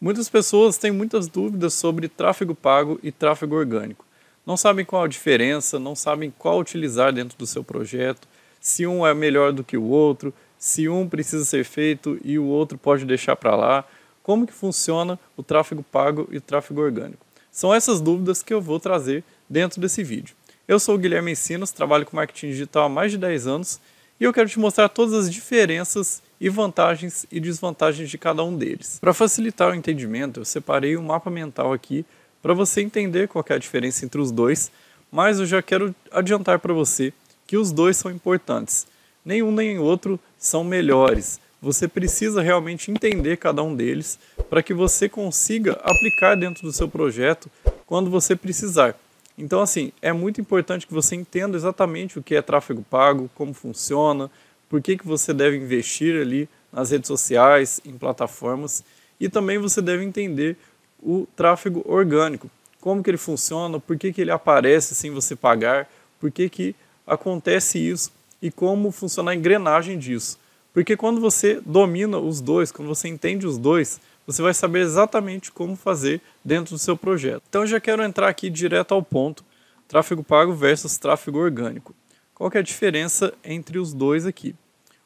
Muitas pessoas têm muitas dúvidas sobre tráfego pago e tráfego orgânico. Não sabem qual a diferença, não sabem qual utilizar dentro do seu projeto, se um é melhor do que o outro, se um precisa ser feito e o outro pode deixar para lá. Como que funciona o tráfego pago e o tráfego orgânico? São essas dúvidas que eu vou trazer dentro desse vídeo. Eu sou o Guilherme Ensinas, trabalho com marketing digital há mais de 10 anos e eu quero te mostrar todas as diferenças e vantagens e desvantagens de cada um deles. Para facilitar o entendimento, eu separei um mapa mental aqui para você entender qual é a diferença entre os dois, mas eu já quero adiantar para você que os dois são importantes. Nenhum nem outro são melhores. Você precisa realmente entender cada um deles para que você consiga aplicar dentro do seu projeto quando você precisar. Então, assim, é muito importante que você entenda exatamente o que é tráfego pago, como funciona, por que, que você deve investir ali nas redes sociais, em plataformas, e também você deve entender o tráfego orgânico, como que ele funciona, por que, que ele aparece sem você pagar, por que, que acontece isso e como funciona a engrenagem disso. Porque quando você domina os dois, quando você entende os dois, você vai saber exatamente como fazer dentro do seu projeto. Então já quero entrar aqui direto ao ponto, tráfego pago versus tráfego orgânico. Qual que é a diferença entre os dois aqui?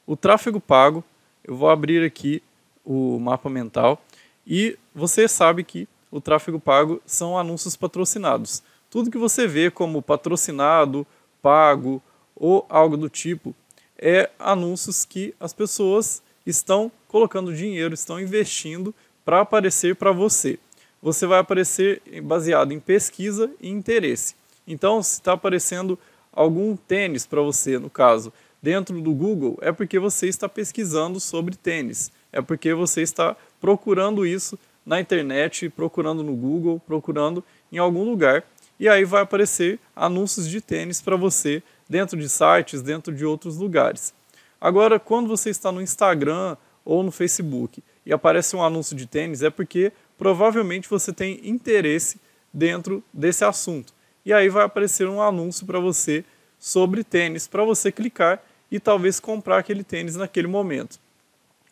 O tráfego pago, eu vou abrir aqui o mapa mental e você sabe que o tráfego pago são anúncios patrocinados. Tudo que você vê como patrocinado, pago ou algo do tipo é anúncios que as pessoas estão colocando dinheiro, estão investindo para aparecer para você. Você vai aparecer baseado em pesquisa e interesse. Então, se está aparecendo algum tênis para você, no caso, dentro do Google, é porque você está pesquisando sobre tênis, é porque você está procurando isso na internet, procurando no Google, procurando em algum lugar, e aí vai aparecer anúncios de tênis para você dentro de sites, dentro de outros lugares. Agora, quando você está no Instagram ou no Facebook e aparece um anúncio de tênis, é porque provavelmente você tem interesse dentro desse assunto e aí vai aparecer um anúncio para você sobre tênis, para você clicar e talvez comprar aquele tênis naquele momento.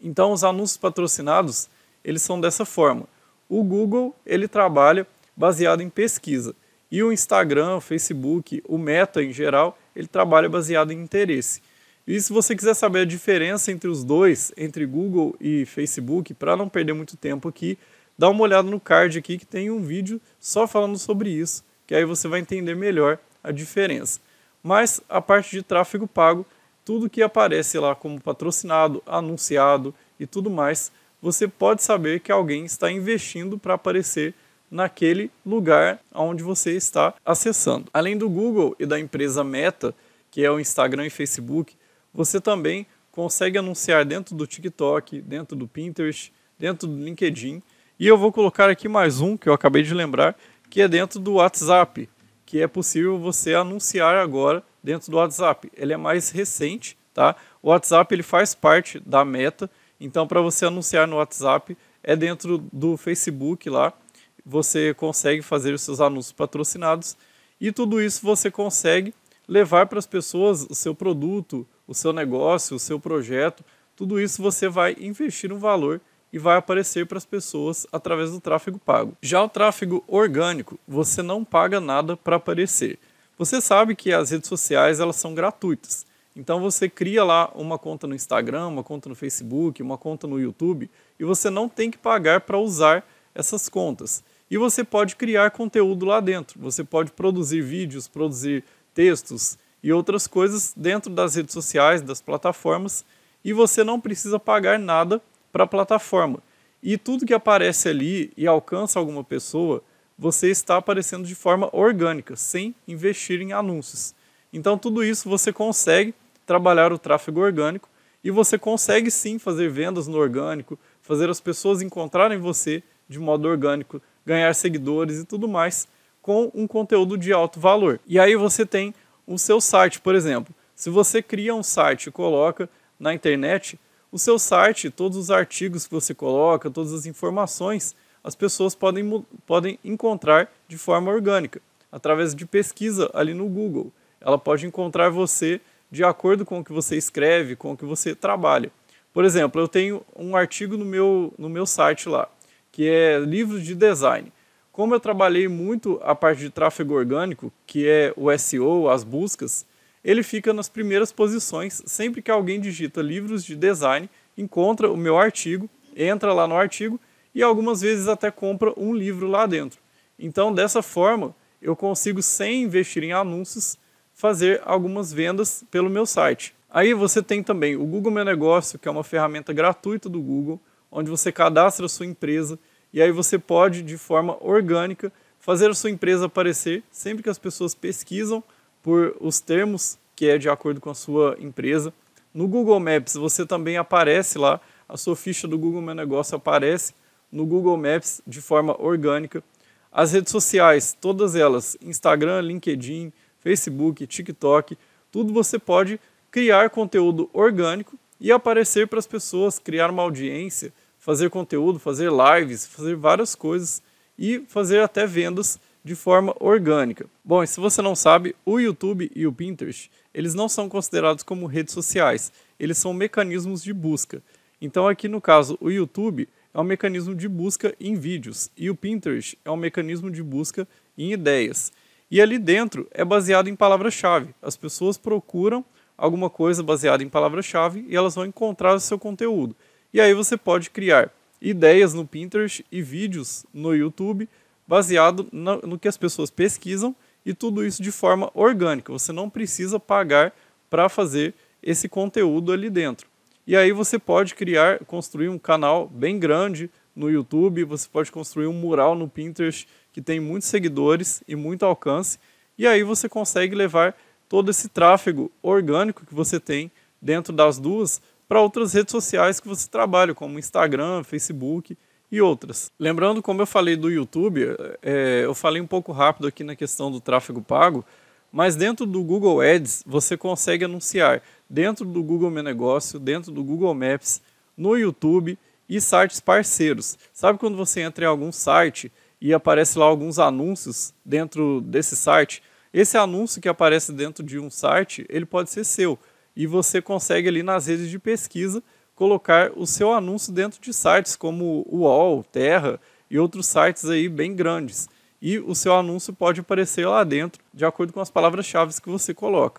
Então os anúncios patrocinados, eles são dessa forma. O Google, ele trabalha baseado em pesquisa. E o Instagram, o Facebook, o Meta em geral, ele trabalha baseado em interesse. E se você quiser saber a diferença entre os dois, entre Google e Facebook, para não perder muito tempo aqui, dá uma olhada no card aqui que tem um vídeo só falando sobre isso que aí você vai entender melhor a diferença. Mas a parte de tráfego pago, tudo que aparece lá como patrocinado, anunciado e tudo mais, você pode saber que alguém está investindo para aparecer naquele lugar onde você está acessando. Além do Google e da empresa Meta, que é o Instagram e Facebook, você também consegue anunciar dentro do TikTok, dentro do Pinterest, dentro do LinkedIn. E eu vou colocar aqui mais um que eu acabei de lembrar, que é dentro do WhatsApp, que é possível você anunciar agora dentro do WhatsApp. Ele é mais recente, tá? O WhatsApp ele faz parte da Meta, então para você anunciar no WhatsApp é dentro do Facebook lá, você consegue fazer os seus anúncios patrocinados e tudo isso você consegue levar para as pessoas o seu produto, o seu negócio, o seu projeto. Tudo isso você vai investir um valor e vai aparecer para as pessoas através do tráfego pago. Já o tráfego orgânico, você não paga nada para aparecer. Você sabe que as redes sociais elas são gratuitas. Então você cria lá uma conta no Instagram, uma conta no Facebook, uma conta no YouTube e você não tem que pagar para usar essas contas. E você pode criar conteúdo lá dentro. Você pode produzir vídeos, produzir textos e outras coisas dentro das redes sociais, das plataformas, e você não precisa pagar nada para a plataforma. E tudo que aparece ali e alcança alguma pessoa, você está aparecendo de forma orgânica, sem investir em anúncios. Então, tudo isso você consegue trabalhar o tráfego orgânico e você consegue sim fazer vendas no orgânico, fazer as pessoas encontrarem você de modo orgânico, ganhar seguidores e tudo mais com um conteúdo de alto valor. E aí você tem o seu site, por exemplo. Se você cria um site e coloca na internet, o seu site, todos os artigos que você coloca, todas as informações, as pessoas podem, podem encontrar de forma orgânica, através de pesquisa ali no Google. Ela pode encontrar você de acordo com o que você escreve, com o que você trabalha. Por exemplo, eu tenho um artigo no meu, no meu site lá, que é livros de design. Como eu trabalhei muito a parte de tráfego orgânico, que é o SEO, as buscas, ele fica nas primeiras posições sempre que alguém digita livros de design, encontra o meu artigo, entra lá no artigo e algumas vezes até compra um livro lá dentro. Então, dessa forma, eu consigo, sem investir em anúncios, fazer algumas vendas pelo meu site. Aí você tem também o Google Meu Negócio, que é uma ferramenta gratuita do Google, onde você cadastra a sua empresa e aí você pode, de forma orgânica, fazer a sua empresa aparecer sempre que as pessoas pesquisam por os termos que é de acordo com a sua empresa. No Google Maps você também aparece lá, a sua ficha do Google Meu Negócio aparece no Google Maps de forma orgânica. As redes sociais, todas elas, Instagram, LinkedIn, Facebook, TikTok, tudo você pode criar conteúdo orgânico e aparecer para as pessoas, criar uma audiência, fazer conteúdo, fazer lives, fazer várias coisas e fazer até vendas de forma orgânica. Bom, e se você não sabe, o YouTube e o Pinterest, eles não são considerados como redes sociais, eles são mecanismos de busca. Então aqui no caso, o YouTube é um mecanismo de busca em vídeos e o Pinterest é um mecanismo de busca em ideias. E ali dentro é baseado em palavra-chave. As pessoas procuram alguma coisa baseada em palavra-chave e elas vão encontrar o seu conteúdo. E aí você pode criar ideias no Pinterest e vídeos no YouTube baseado no, no que as pessoas pesquisam e tudo isso de forma orgânica. Você não precisa pagar para fazer esse conteúdo ali dentro. E aí você pode criar, construir um canal bem grande no YouTube, você pode construir um mural no Pinterest que tem muitos seguidores e muito alcance, e aí você consegue levar todo esse tráfego orgânico que você tem dentro das duas para outras redes sociais que você trabalha, como Instagram, Facebook e outras. Lembrando, como eu falei do YouTube, é, eu falei um pouco rápido aqui na questão do tráfego pago, mas dentro do Google Ads você consegue anunciar dentro do Google Meu Negócio, dentro do Google Maps, no YouTube e sites parceiros. Sabe quando você entra em algum site e aparece lá alguns anúncios dentro desse site? Esse anúncio que aparece dentro de um site, ele pode ser seu e você consegue ali nas redes de pesquisa colocar o seu anúncio dentro de sites como UOL, Terra e outros sites aí bem grandes. E o seu anúncio pode aparecer lá dentro, de acordo com as palavras-chave que você coloca.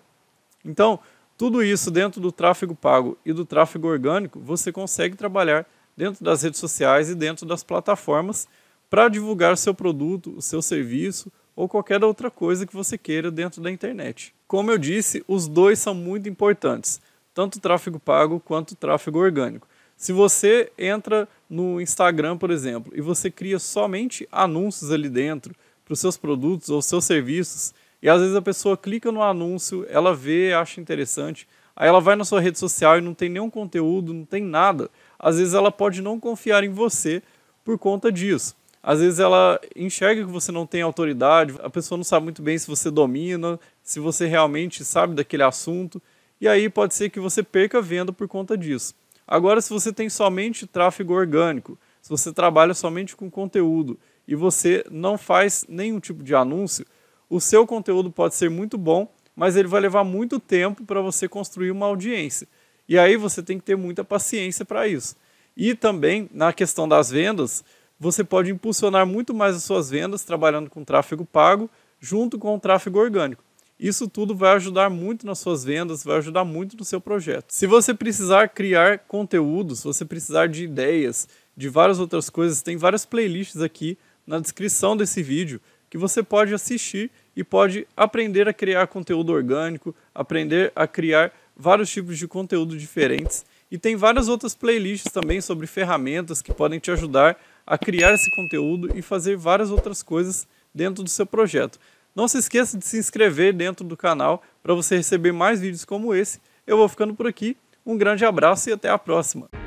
Então, tudo isso dentro do tráfego pago e do tráfego orgânico, você consegue trabalhar dentro das redes sociais e dentro das plataformas para divulgar o seu produto, o seu serviço ou qualquer outra coisa que você queira dentro da internet. Como eu disse, os dois são muito importantes tanto tráfego pago quanto tráfego orgânico. Se você entra no Instagram, por exemplo, e você cria somente anúncios ali dentro para os seus produtos ou seus serviços, e às vezes a pessoa clica no anúncio, ela vê, acha interessante, aí ela vai na sua rede social e não tem nenhum conteúdo, não tem nada. Às vezes ela pode não confiar em você por conta disso. Às vezes ela enxerga que você não tem autoridade, a pessoa não sabe muito bem se você domina, se você realmente sabe daquele assunto e aí pode ser que você perca venda por conta disso. Agora, se você tem somente tráfego orgânico, se você trabalha somente com conteúdo e você não faz nenhum tipo de anúncio, o seu conteúdo pode ser muito bom, mas ele vai levar muito tempo para você construir uma audiência. E aí você tem que ter muita paciência para isso. E também, na questão das vendas, você pode impulsionar muito mais as suas vendas trabalhando com tráfego pago junto com o tráfego orgânico. Isso tudo vai ajudar muito nas suas vendas, vai ajudar muito no seu projeto. Se você precisar criar conteúdos, se você precisar de ideias, de várias outras coisas, tem várias playlists aqui na descrição desse vídeo que você pode assistir e pode aprender a criar conteúdo orgânico, aprender a criar vários tipos de conteúdo diferentes. E tem várias outras playlists também sobre ferramentas que podem te ajudar a criar esse conteúdo e fazer várias outras coisas dentro do seu projeto. Não se esqueça de se inscrever dentro do canal para você receber mais vídeos como esse. Eu vou ficando por aqui. Um grande abraço e até a próxima.